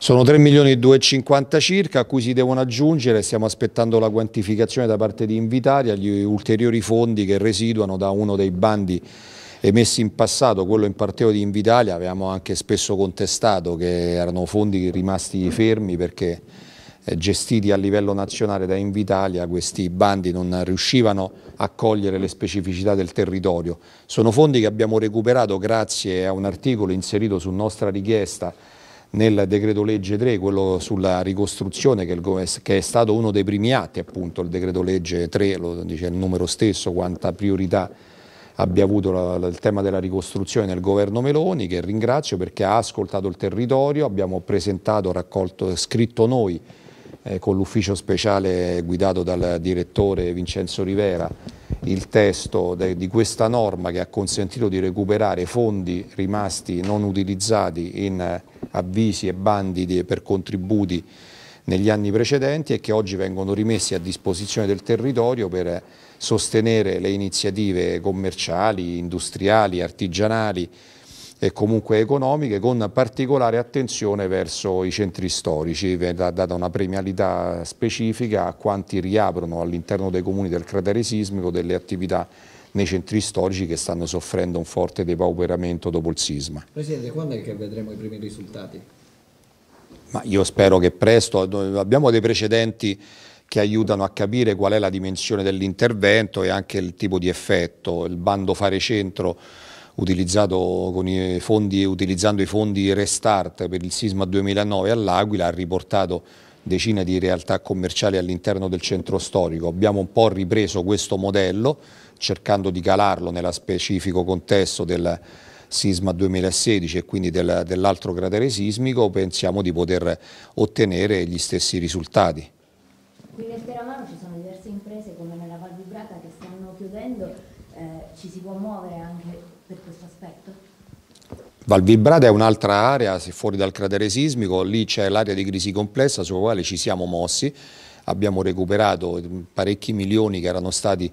Sono 3 milioni e 2,50 circa a cui si devono aggiungere, stiamo aspettando la quantificazione da parte di Invitalia, gli ulteriori fondi che residuano da uno dei bandi emessi in passato, quello in parteo di Invitalia, avevamo anche spesso contestato che erano fondi rimasti fermi perché eh, gestiti a livello nazionale da Invitalia, questi bandi non riuscivano a cogliere le specificità del territorio. Sono fondi che abbiamo recuperato grazie a un articolo inserito su nostra richiesta nel decreto legge 3, quello sulla ricostruzione che, è stato uno dei primi atti appunto il decreto legge 3, lo dice il numero stesso, quanta priorità abbia avuto il tema della ricostruzione nel governo Meloni che ringrazio perché ha ascoltato il territorio, abbiamo presentato, raccolto, scritto noi eh, con l'ufficio speciale guidato dal direttore Vincenzo Rivera il testo de, di questa norma che ha consentito di recuperare fondi rimasti non utilizzati in avvisi e bandi per contributi negli anni precedenti e che oggi vengono rimessi a disposizione del territorio per sostenere le iniziative commerciali, industriali, artigianali e comunque economiche con particolare attenzione verso i centri storici, verrà data una premialità specifica a quanti riaprono all'interno dei comuni del cratere sismico delle attività nei centri storici che stanno soffrendo un forte depauperamento dopo il sisma. Presidente, quando è che vedremo i primi risultati? Ma io spero che presto, abbiamo dei precedenti che aiutano a capire qual è la dimensione dell'intervento e anche il tipo di effetto. Il bando Fare Centro, i fondi, utilizzando i fondi Restart per il sisma 2009 all'Aquila, ha riportato decine di realtà commerciali all'interno del centro storico. Abbiamo un po' ripreso questo modello cercando di calarlo nello specifico contesto del sisma 2016 e quindi del, dell'altro cratere sismico, pensiamo di poter ottenere gli stessi risultati. Qui nel Teramano ci sono diverse imprese come nella Val di Brata che stanno chiudendo, eh, ci si può muovere anche per questo aspetto? Val Vibrata è un'altra area fuori dal cratere sismico, lì c'è l'area di crisi complessa sulla quale ci siamo mossi, abbiamo recuperato mm, parecchi milioni che erano stati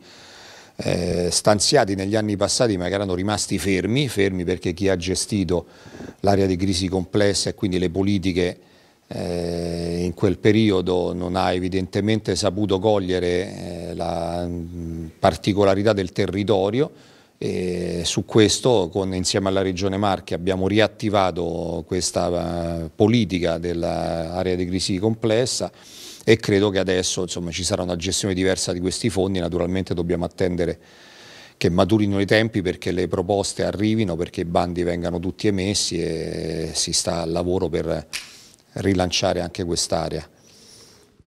eh, stanziati negli anni passati ma che erano rimasti fermi, fermi perché chi ha gestito l'area di crisi complessa e quindi le politiche eh, in quel periodo non ha evidentemente saputo cogliere eh, la mh, mm, particolarità del territorio e su questo, con, insieme alla Regione Marche, abbiamo riattivato questa uh, politica dell'area di crisi complessa e credo che adesso insomma, ci sarà una gestione diversa di questi fondi, naturalmente dobbiamo attendere che maturino i tempi perché le proposte arrivino, perché i bandi vengano tutti emessi e si sta al lavoro per rilanciare anche quest'area.